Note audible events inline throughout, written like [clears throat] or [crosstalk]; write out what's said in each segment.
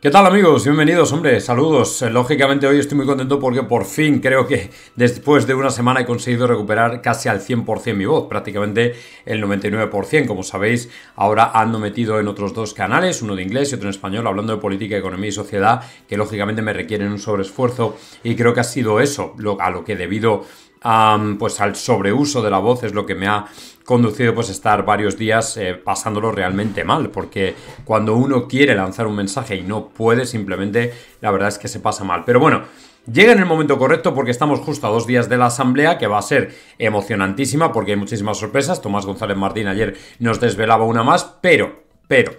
¿Qué tal amigos? Bienvenidos, hombre, saludos. Eh, lógicamente hoy estoy muy contento porque por fin creo que después de una semana he conseguido recuperar casi al 100% mi voz, prácticamente el 99%. Como sabéis, ahora ando metido en otros dos canales, uno de inglés y otro en español, hablando de política, economía y sociedad, que lógicamente me requieren un sobreesfuerzo y creo que ha sido eso a lo que debido pues al sobreuso de la voz es lo que me ha conducido pues a estar varios días eh, pasándolo realmente mal, porque cuando uno quiere lanzar un mensaje y no puede, simplemente la verdad es que se pasa mal. Pero bueno, Llega en el momento correcto porque estamos justo a dos días de la asamblea, que va a ser emocionantísima porque hay muchísimas sorpresas. Tomás González Martín ayer nos desvelaba una más, pero, pero,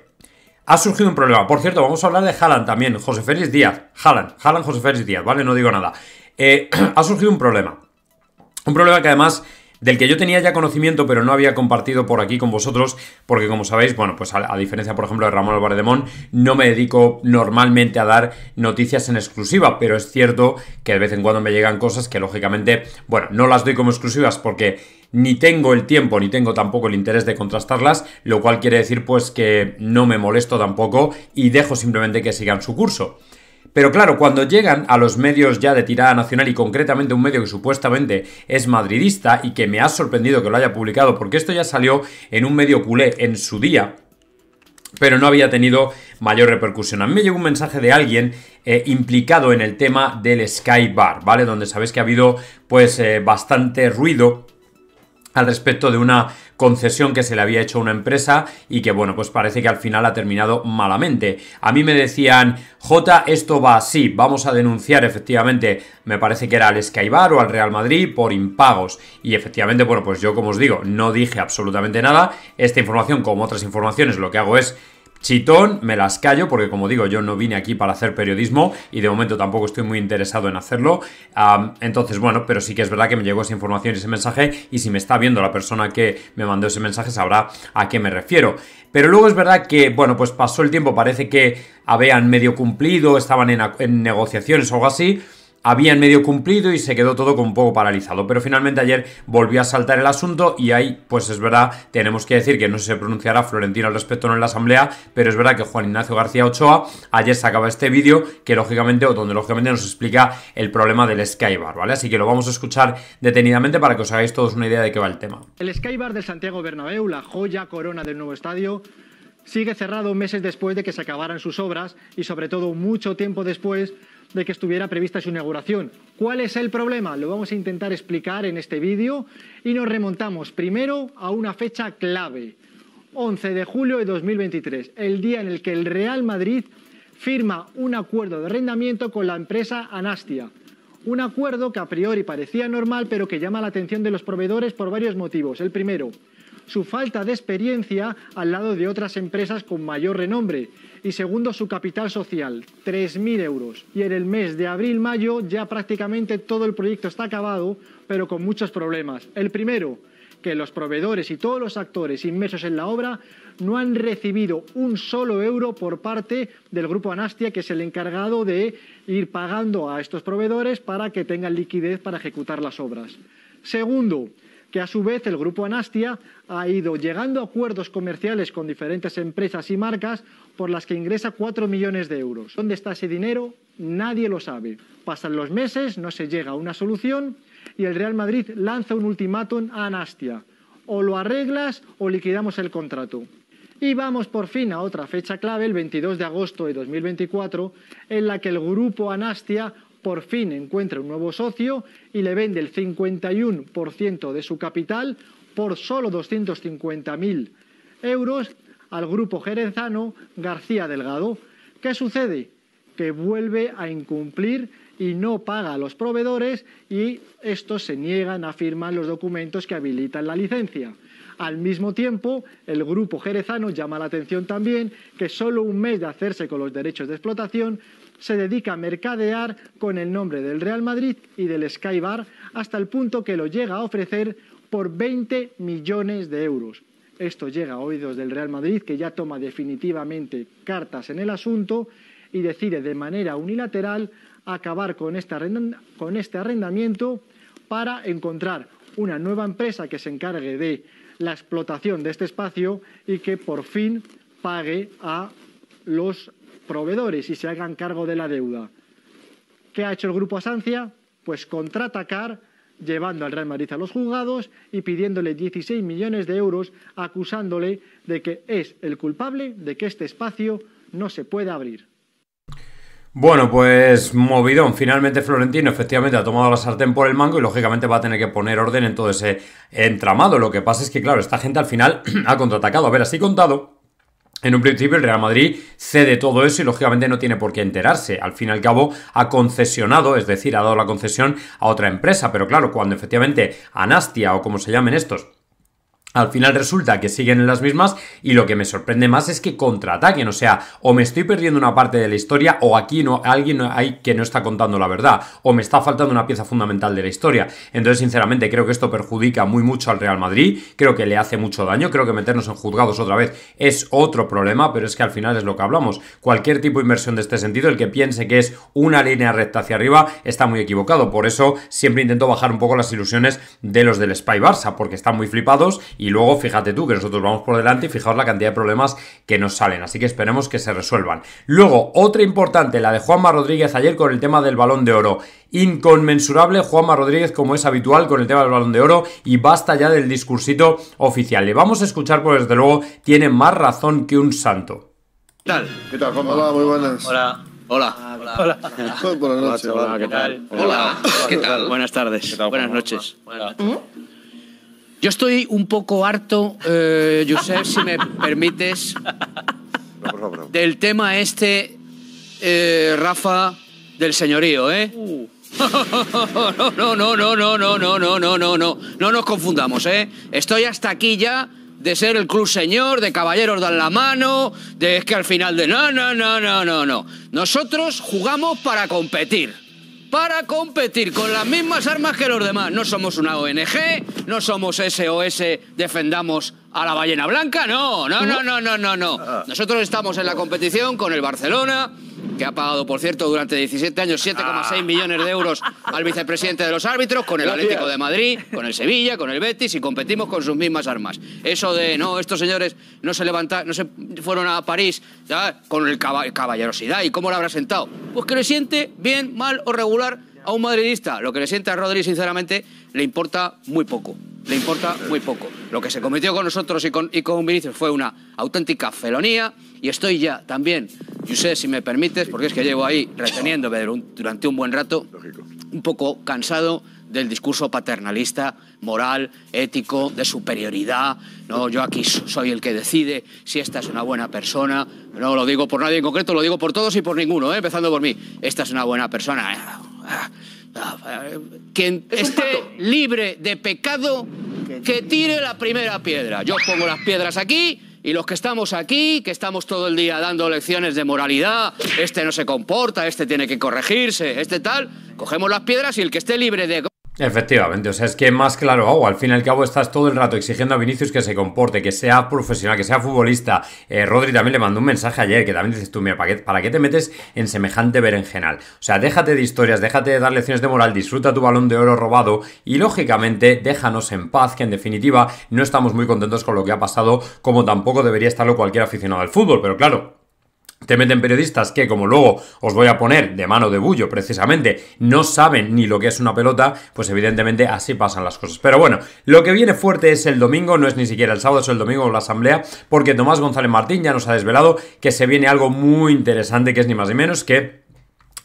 ha surgido un problema. Por cierto, vamos a hablar de Jalan también, José Félix Díaz. Jalan Jalan José Félix Díaz, ¿vale? No digo nada. Eh, [clears throat] ha surgido un problema. Un problema que además del que yo tenía ya conocimiento, pero no había compartido por aquí con vosotros, porque como sabéis, bueno, pues a, diferencia, por ejemplo, de Ramón Álvarez de Mon, no me dedico normalmente a dar noticias en exclusiva, pero es cierto que de vez en cuando me llegan cosas que, lógicamente, bueno, no las doy como exclusivas porque ni tengo el tiempo ni tengo tampoco el interés de contrastarlas, lo cual quiere decir pues que no me molesto tampoco y dejo simplemente que sigan su curso. Pero claro, cuando llegan a los medios ya de tirada nacional y concretamente un medio que supuestamente es madridista y que me ha sorprendido que lo haya publicado porque esto ya salió en un medio culé en su día, pero no había tenido mayor repercusión. A mí me llegó un mensaje de alguien eh, implicado en el tema del Sky Bar, ¿vale? Donde sabéis que ha habido pues eh, bastante ruido al respecto de una concesión que se le había hecho a una empresa y que bueno, pues parece que al final ha terminado malamente. A mí me decían, J, esto va así, vamos a denunciar efectivamente, me parece que era al Skybar o al Real Madrid por impagos. Y efectivamente, bueno, pues yo como os digo, no dije absolutamente nada. Esta información, como otras informaciones, lo que hago es chitón, me las callo, porque como digo, yo no vine aquí para hacer periodismo y de momento tampoco estoy muy interesado en hacerlo. entonces, bueno, pero sí que es verdad que me llegó esa información y ese mensaje y si me está viendo la persona que me mandó ese mensaje sabrá a qué me refiero. Pero luego es verdad que, bueno, pues pasó el tiempo, parece que habían medio cumplido, estaban en, en negociaciones o algo así habían medio cumplido y se quedó todo con un poco paralizado. Pero finalmente ayer volvió a saltar el asunto y ahí, pues es verdad, tenemos que decir que no se pronunciará Florentino al respecto no en la asamblea, pero es verdad que Juan Ignacio García Ochoa ayer sacaba este vídeo que lógicamente, o donde lógicamente nos explica el problema del Skybar, ¿vale? Así que lo vamos a escuchar detenidamente para que os hagáis todos una idea de qué va el tema. El Skybar de Santiago Bernabéu, la joya corona del nuevo estadio, sigue cerrado meses después de que se acabaran sus obras y sobre todo mucho tiempo después de que estuviera prevista su inauguración. ¿Cuál es el problema? Lo vamos a intentar explicar en este vídeo y nos remontamos primero a una fecha clave, 11 de julio de 2023, el día en el que el Real Madrid firma un acuerdo de arrendamiento con la empresa Anastia. Un acuerdo que a priori parecía normal, pero que llama la atención de los proveedores por varios motivos. El primero, su falta de experiencia al lado de otras empresas con mayor renombre. Y segundo, su capital social, 3.000 euros. Y en el mes de abril-mayo ya prácticamente todo el proyecto está acabado, pero con muchos problemas. El primero, que los proveedores y todos los actores inmersos en la obra no han recibido un solo euro por parte del grupo Anastia, que es el encargado de ir pagando a estos proveedores para que tengan liquidez para ejecutar las obras. Segundo, que a su vez el grupo Anastia ha ido llegando a acuerdos comerciales con diferentes empresas y marcas por las que ingresa 4 millones de euros. ¿Dónde está ese dinero? Nadie lo sabe. Pasan los meses, no se llega a una solución y el Real Madrid lanza un ultimátum a Anastia. O lo arreglas o liquidamos el contrato. Y vamos por fin a otra fecha clave, el 22 de agosto de 2024, en la que el grupo Anastia por fin encuentra un nuevo socio y le vende el 51% de su capital por solo 250.000 euros al grupo jerezano García Delgado. ¿Qué sucede? Que vuelve a incumplir y no paga a los proveedores y estos se niegan a firmar los documentos que habilitan la licencia. Al mismo tiempo, el grupo jerezano llama la atención también que solo un mes de hacerse con los derechos de explotación se dedica a mercadear con el nombre del Real Madrid y del Skybar... hasta el punto que lo llega a ofrecer por 20 millones de euros. Esto llega a oídos del Real Madrid, que ya toma definitivamente cartas en el asunto y decide de manera unilateral acabar con este arrendamiento para encontrar una nueva empresa que se encargue de la explotación de este espacio y que por fin pague a los proveedores y se hagan cargo de la deuda. ¿Qué ha hecho el grupo Asancia? Pues contraatacar llevando al Real Madrid a los juzgados y pidiéndole 16 millones de euros, acusándole de que es el culpable de que este espacio no se pueda abrir. Bueno, pues movidón. Finalmente Florentino efectivamente ha tomado la sartén por el mango y lógicamente va a tener que poner orden en todo ese entramado. Lo que pasa es que, claro, esta gente al final [clears throat] ha contraatacado. A ver, así contado. En un principio el Real Madrid cede todo eso y lógicamente no tiene por qué enterarse. Al fin y al cabo ha concesionado, es decir, ha dado la concesión a otra empresa. Pero claro, cuando efectivamente Anastia o como se llamen estos al final resulta que siguen en las mismas y lo que me sorprende más es que contraataquen, o sea, o me estoy perdiendo una parte de la historia o aquí no alguien hay que no está contando la verdad o me está faltando una pieza fundamental de la historia. Entonces, sinceramente, creo que esto perjudica muy mucho al Real Madrid, creo que le hace mucho daño, creo que meternos en juzgados otra vez es otro problema, pero es que al final es lo que hablamos. Cualquier tipo de inversión de este sentido, el que piense que es una línea recta hacia arriba, está muy equivocado. Por eso siempre intento bajar un poco las ilusiones de los del Spy Barça, porque están muy flipados y luego fíjate tú que nosotros vamos por delante y fijaos la cantidad de problemas que nos salen. Así que esperemos que se resuelvan. Luego, otra importante, la de Juanma Rodríguez ayer con el tema del balón de oro. Inconmensurable Juanma Rodríguez, como es habitual, con el tema del balón de oro. Y basta ya del discursito oficial. Le vamos a escuchar, porque, desde luego tiene más razón que un santo. ¿Qué tal? ¿Qué tal, Hola, muy buenas. Hola. Hola. Hola. Hola. Buenas noches. ¿qué tal? Hola. ¿Qué tal? Buenas tardes. Buenas noches. Buenas noches. ¿Mm? Yo estoy un poco harto, eh, Josep, si me permites, del tema este, Rafa, del señorío, ¿eh? No, no, no, no, no, no, no, no, no, no, no. No nos confundamos, ¿eh? Estoy hasta aquí ya de ser el club señor, de caballeros dan la mano, de es que al final de no, no, no, no, no, no. Nosotros jugamos para competir para competir con las mismas armas que los demás. No somos una ONG, no somos SOS, defendamos a la ballena blanca, no, no, no, no, no, no. Ah. Nosotros estamos en la competición con el Barcelona, que ha pagado, por cierto, durante 17 años 7,6 ah. millones de euros al vicepresidente de los árbitros, con el Atlético de Madrid, con el Sevilla, con el Betis y competimos con sus mismas armas. Eso de, no, estos señores no se levantaron, no se fueron a París con el caballerosidad y cómo lo habrá sentado. Pues que le siente bien, mal o regular a un madridista. Lo que le siente a Rodri, sinceramente, le importa muy poco. Le importa muy poco. Lo que se cometió con nosotros y con, y con Vinicius fue una auténtica felonía y estoy ya también sé si me permites, porque es que llevo ahí reteniéndome [laughs] durante un buen rato, un poco cansado del discurso paternalista, moral, ético, de superioridad. No, yo aquí soy el que decide si esta es una buena persona. No lo digo por nadie en concreto, lo digo por todos y por ninguno, ¿eh? empezando por mí. Esta es una buena persona. Ah, ah, ah, quien esté libre de pecado, que tire la primera piedra. Yo pongo las piedras aquí y los que estamos aquí, que estamos todo el día dando lecciones de moralidad, este no se comporta, este tiene que corregirse, este tal, cogemos las piedras y el que esté libre de Efectivamente, o sea, es que más claro hago Al fin y al cabo estás todo el rato exigiendo a Vinicius que se comporte, que sea profesional, que sea futbolista. Eh, Rodri también le mandó un mensaje ayer que también dices tú, mira, ¿para ¿para qué te metes en semejante berenjenal? O sea, déjate de historias, déjate de dar lecciones de moral, disfruta tu balón de oro robado y lógicamente déjanos en paz, que en definitiva no estamos muy contentos con lo que ha pasado, como tampoco debería estarlo cualquier aficionado al fútbol. Pero claro, te meten periodistas que, como luego os voy a poner de mano de bullo, precisamente, no saben ni lo que es una pelota, pues evidentemente así pasan las cosas. Pero bueno, lo que viene fuerte es el domingo, no es ni siquiera el sábado, es el domingo la asamblea, porque Tomás González Martín ya nos ha desvelado que se viene algo muy interesante, que es ni más ni menos que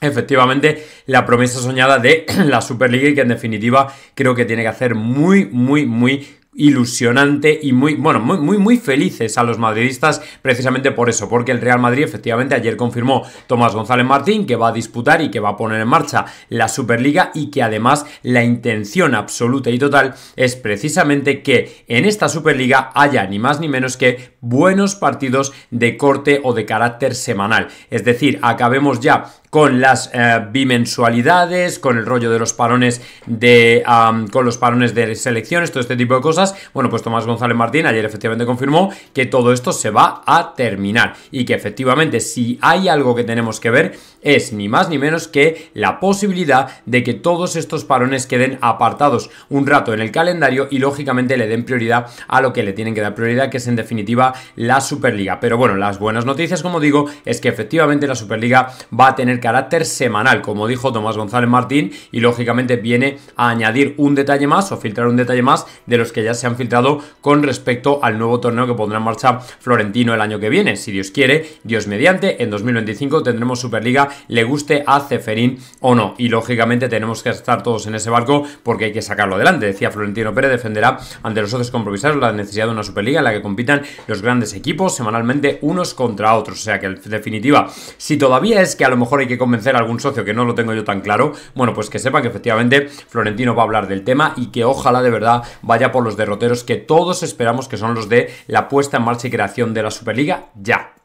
efectivamente la promesa soñada de [clears throat] la Superliga y que en definitiva creo que tiene que hacer muy, muy, muy ilusionante y muy, bueno, muy, muy, muy felices a los madridistas precisamente por eso, porque el Real Madrid efectivamente ayer confirmó Tomás González Martín que va a disputar y que va a poner en marcha la Superliga y que además la intención absoluta y total es precisamente que en esta Superliga haya ni más ni menos que buenos partidos de corte o de carácter semanal. Es decir, acabemos ya con las eh, bimensualidades, con el rollo de los parones de. con los parones de selecciones, todo este tipo de cosas. Bueno, pues Tomás González Martín ayer efectivamente confirmó que todo esto se va a terminar y que efectivamente si hay algo que tenemos que ver es ni más ni menos que la posibilidad de que todos estos parones queden apartados un rato en el calendario y lógicamente le den prioridad a lo que le tienen que dar prioridad, que es en definitiva la Superliga. Pero bueno, las buenas noticias, como digo, es que efectivamente la Superliga va a tener que carácter semanal, como dijo Tomás González Martín, y lógicamente viene a añadir un detalle más o filtrar un detalle más de los que ya se han filtrado con respecto al nuevo torneo que pondrá en marcha Florentino el año que viene. Si Dios quiere, Dios mediante, en 2025 tendremos Superliga, le guste a Ceferín o no. Y lógicamente tenemos que estar todos en ese barco porque hay que sacarlo adelante. Decía Florentino Pérez, defenderá ante los socios compromisarios la necesidad de una Superliga en la que compitan los grandes equipos semanalmente unos contra otros. O sea que, en definitiva, si todavía es que a lo mejor hay que convencer a algún socio que no lo tengo yo tan claro, bueno, pues que sepa que efectivamente Florentino va a hablar del tema y que ojalá de verdad vaya por los derroteros que todos esperamos que son los de la puesta en marcha y creación de la Superliga ya.